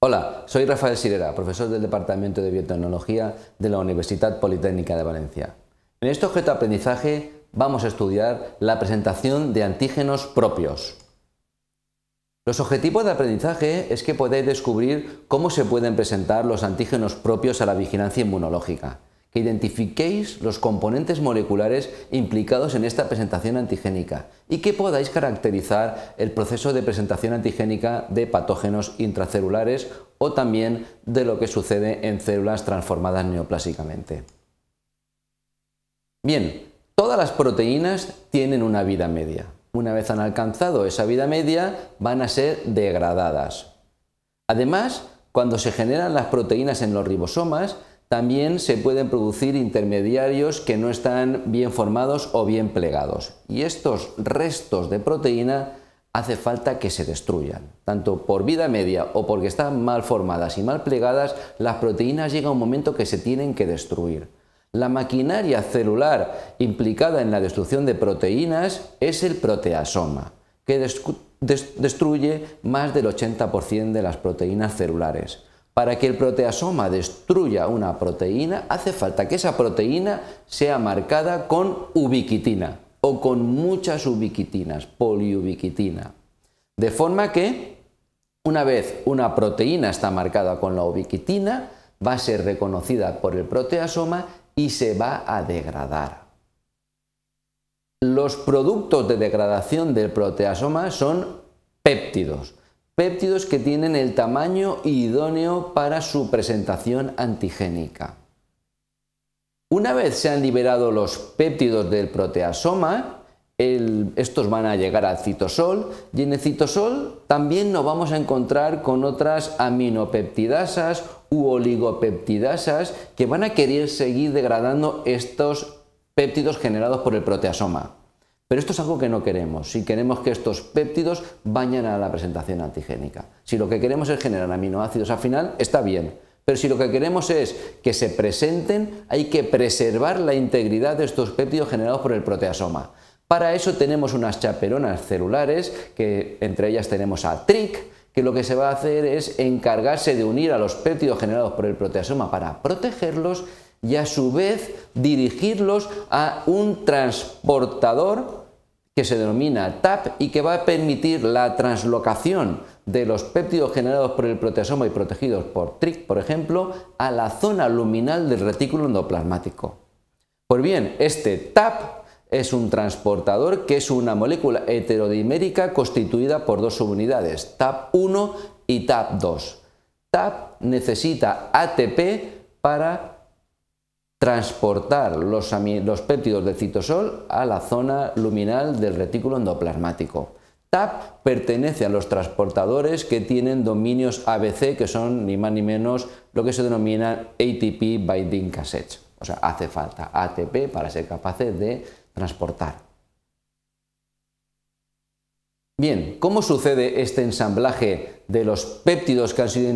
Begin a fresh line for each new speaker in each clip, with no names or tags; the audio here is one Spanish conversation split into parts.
Hola, soy Rafael Sirera, profesor del Departamento de Biotecnología de la Universidad Politécnica de Valencia. En este objeto de aprendizaje vamos a estudiar la presentación de antígenos propios. Los objetivos de aprendizaje es que podáis descubrir cómo se pueden presentar los antígenos propios a la vigilancia inmunológica identifiquéis los componentes moleculares implicados en esta presentación antigénica y que podáis caracterizar el proceso de presentación antigénica de patógenos intracelulares o también de lo que sucede en células transformadas neoplásicamente. Bien, todas las proteínas tienen una vida media. Una vez han alcanzado esa vida media, van a ser degradadas. Además, cuando se generan las proteínas en los ribosomas, también se pueden producir intermediarios que no están bien formados o bien plegados. Y estos restos de proteína hace falta que se destruyan. Tanto por vida media o porque están mal formadas y mal plegadas, las proteínas llega un momento que se tienen que destruir. La maquinaria celular implicada en la destrucción de proteínas es el proteasoma, que destruye más del 80% de las proteínas celulares. Para que el proteasoma destruya una proteína, hace falta que esa proteína sea marcada con ubiquitina o con muchas ubiquitinas, poliubiquitina. De forma que, una vez una proteína está marcada con la ubiquitina, va a ser reconocida por el proteasoma y se va a degradar. Los productos de degradación del proteasoma son péptidos péptidos que tienen el tamaño idóneo para su presentación antigénica. Una vez se han liberado los péptidos del proteasoma, estos van a llegar al citosol y en el citosol también nos vamos a encontrar con otras aminopeptidasas u oligopeptidasas que van a querer seguir degradando estos péptidos generados por el proteasoma. Pero esto es algo que no queremos, si queremos que estos péptidos bañan a la presentación antigénica. Si lo que queremos es generar aminoácidos al final, está bien. Pero si lo que queremos es que se presenten, hay que preservar la integridad de estos péptidos generados por el proteasoma. Para eso tenemos unas chaperonas celulares, que entre ellas tenemos a TRIC, que lo que se va a hacer es encargarse de unir a los péptidos generados por el proteasoma para protegerlos y a su vez dirigirlos a un transportador que se denomina TAP y que va a permitir la translocación de los péptidos generados por el proteasoma y protegidos por TRIC, por ejemplo, a la zona luminal del retículo endoplasmático. Pues bien, este TAP es un transportador que es una molécula heterodimérica constituida por dos subunidades, TAP1 y TAP2. TAP necesita ATP para transportar los, péptidos de citosol a la zona luminal del retículo endoplasmático. TAP pertenece a los transportadores que tienen dominios ABC, que son ni más ni menos lo que se denomina ATP binding cassette, O sea, hace falta ATP para ser capaces de transportar. Bien, ¿cómo sucede este ensamblaje de los péptidos que han sido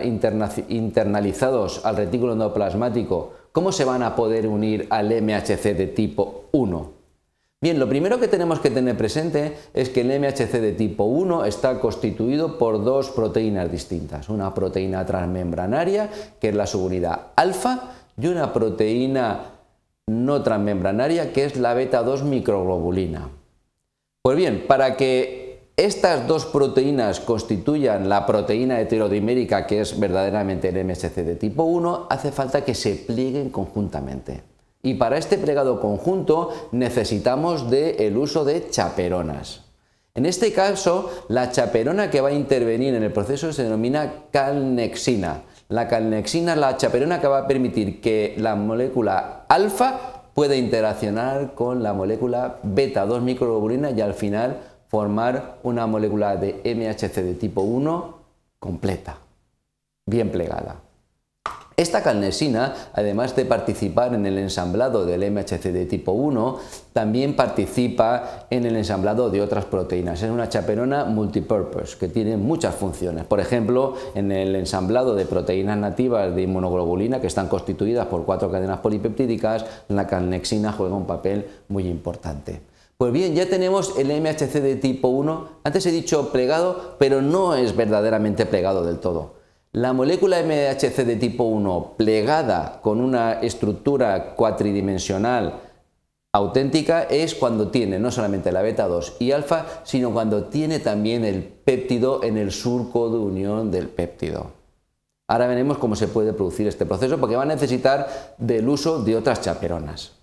internalizados al retículo endoplasmático ¿Cómo se van a poder unir al MHC de tipo 1? Bien, lo primero que tenemos que tener presente es que el MHC de tipo 1 está constituido por dos proteínas distintas, una proteína transmembranaria, que es la subunidad alfa, y una proteína no transmembranaria, que es la beta 2 microglobulina. Pues bien, para que estas dos proteínas constituyan la proteína heterodimérica que es verdaderamente el MSC de tipo 1, hace falta que se plieguen conjuntamente. Y para este plegado conjunto necesitamos de el uso de chaperonas. En este caso, la chaperona que va a intervenir en el proceso se denomina calnexina. La calnexina es la chaperona que va a permitir que la molécula alfa pueda interaccionar con la molécula beta 2 microglobulina y al final formar una molécula de MHC de tipo 1 completa, bien plegada. Esta calnexina, además de participar en el ensamblado del MHC de tipo 1, también participa en el ensamblado de otras proteínas. Es una chaperona multipurpose que tiene muchas funciones. Por ejemplo, en el ensamblado de proteínas nativas de inmunoglobulina que están constituidas por cuatro cadenas polipeptídicas, la calnexina juega un papel muy importante. Pues bien, ya tenemos el MHC de tipo 1, antes he dicho plegado, pero no es verdaderamente plegado del todo. La molécula MHC de tipo 1 plegada con una estructura cuatridimensional auténtica es cuando tiene no solamente la beta 2 y alfa, sino cuando tiene también el péptido en el surco de unión del péptido. Ahora veremos cómo se puede producir este proceso porque va a necesitar del uso de otras chaperonas.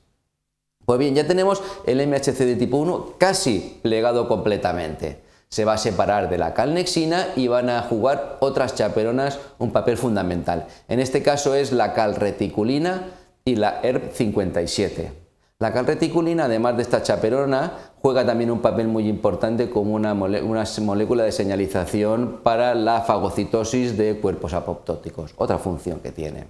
Pues bien, ya tenemos el MHC de tipo 1 casi plegado completamente. Se va a separar de la calnexina y van a jugar otras chaperonas un papel fundamental. En este caso es la calreticulina y la ERP57. La calreticulina, además de esta chaperona, juega también un papel muy importante como una, molécula de señalización para la fagocitosis de cuerpos apoptóticos, otra función que tiene.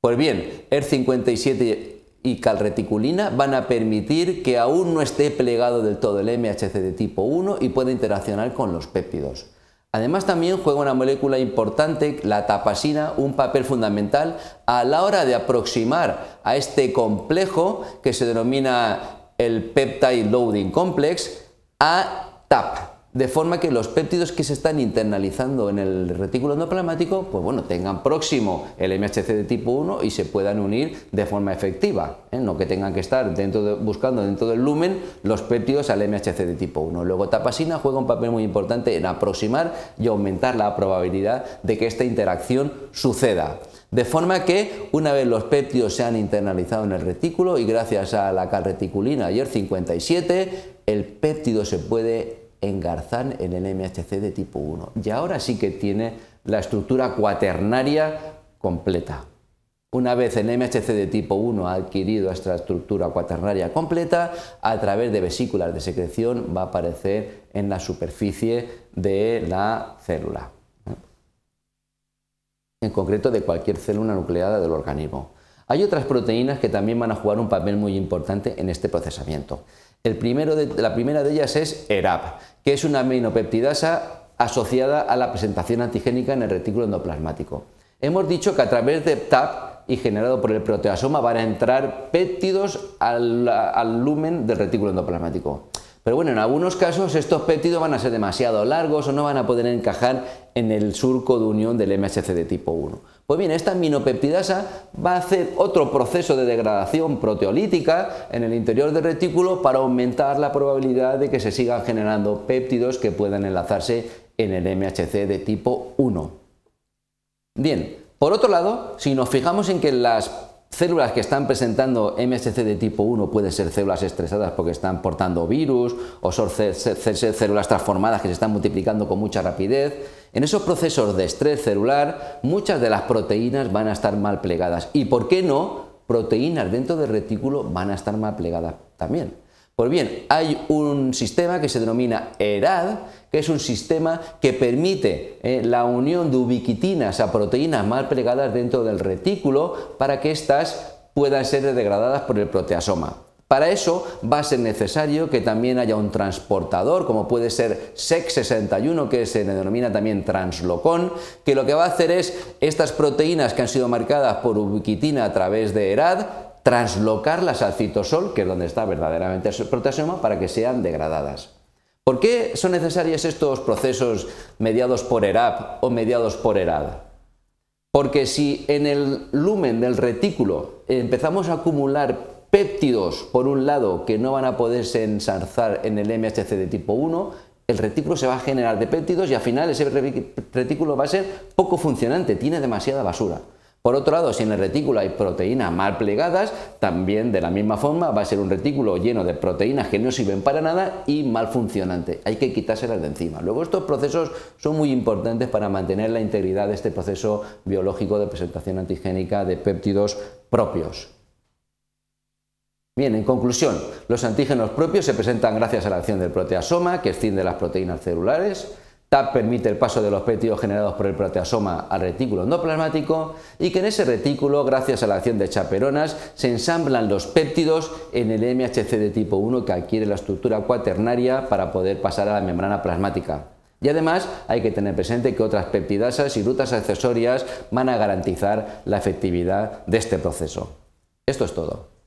Pues bien, erp 57 y calreticulina van a permitir que aún no esté plegado del todo el MHC de tipo 1 y pueda interaccionar con los péptidos. Además también juega una molécula importante, la tapasina, un papel fundamental a la hora de aproximar a este complejo que se denomina el peptide loading complex a TAP, de forma que los péptidos que se están internalizando en el retículo endoplasmático, pues bueno, tengan próximo el MHC de tipo 1 y se puedan unir de forma efectiva, ¿eh? no que tengan que estar dentro buscando dentro del lumen los péptidos al MHC de tipo 1. Luego tapasina juega un papel muy importante en aproximar y aumentar la probabilidad de que esta interacción suceda. De forma que una vez los péptidos se han internalizado en el retículo y gracias a la carreticulina ayer 57, el péptido se puede en Garzán en el MHC de tipo 1. Y ahora sí que tiene la estructura cuaternaria completa. Una vez el MHC de tipo 1 ha adquirido esta estructura cuaternaria completa, a través de vesículas de secreción va a aparecer en la superficie de la célula, en concreto de cualquier célula nucleada del organismo. Hay otras proteínas que también van a jugar un papel muy importante en este procesamiento. la primera de ellas es ERAP, que es una aminopeptidasa asociada a la presentación antigénica en el retículo endoplasmático. Hemos dicho que a través de TAP e y generado por el proteasoma van a entrar péptidos al lumen del retículo endoplasmático. Pero bueno, en algunos casos estos péptidos van a ser demasiado largos o no van a poder encajar en el surco de unión del MHC de tipo 1. Pues bien, esta aminopeptidasa va a hacer otro proceso de degradación proteolítica en el interior del retículo para aumentar la probabilidad de que se sigan generando péptidos que puedan enlazarse en el MHC de tipo 1. Bien, por otro lado, si nos fijamos en que las Células que están presentando MSC de tipo 1 pueden ser células estresadas porque están portando virus o son células transformadas que se están multiplicando con mucha rapidez. En esos procesos de estrés celular, muchas de las proteínas van a estar mal plegadas. ¿Y por qué no? Proteínas dentro del retículo van a estar mal plegadas también. Pues bien, hay un sistema que se denomina ERAD, que es un sistema que permite eh, la unión de ubiquitinas a proteínas mal plegadas dentro del retículo para que éstas puedan ser degradadas por el proteasoma. Para eso va a ser necesario que también haya un transportador, como puede ser SEC61, que se denomina también translocón, que lo que va a hacer es estas proteínas que han sido marcadas por ubiquitina a través de ERAD, traslocarlas al citosol, que es donde está verdaderamente el proteasoma, para que sean degradadas. ¿Por qué son necesarios estos procesos mediados por ERAP o mediados por ERAD? Porque si en el lumen del retículo empezamos a acumular péptidos, por un lado, que no van a poderse ensarzar en el MHC de tipo 1, el retículo se va a generar de péptidos y al final ese retículo va a ser poco funcionante, tiene demasiada basura. Por otro lado, si en el retículo hay proteínas mal plegadas, también de la misma forma va a ser un retículo lleno de proteínas que no sirven para nada y mal funcionante. Hay que quitárselas de encima. Luego, estos procesos son muy importantes para mantener la integridad de este proceso biológico de presentación antigénica de péptidos propios. Bien, en conclusión, los antígenos propios se presentan gracias a la acción del proteasoma que extiende las proteínas celulares, TAP permite el paso de los péptidos generados por el proteasoma al retículo endoplasmático y que en ese retículo, gracias a la acción de chaperonas, se ensamblan los péptidos en el MHC de tipo 1 que adquiere la estructura cuaternaria para poder pasar a la membrana plasmática. Y además hay que tener presente que otras peptidasas y rutas accesorias van a garantizar la efectividad de este proceso. Esto es todo.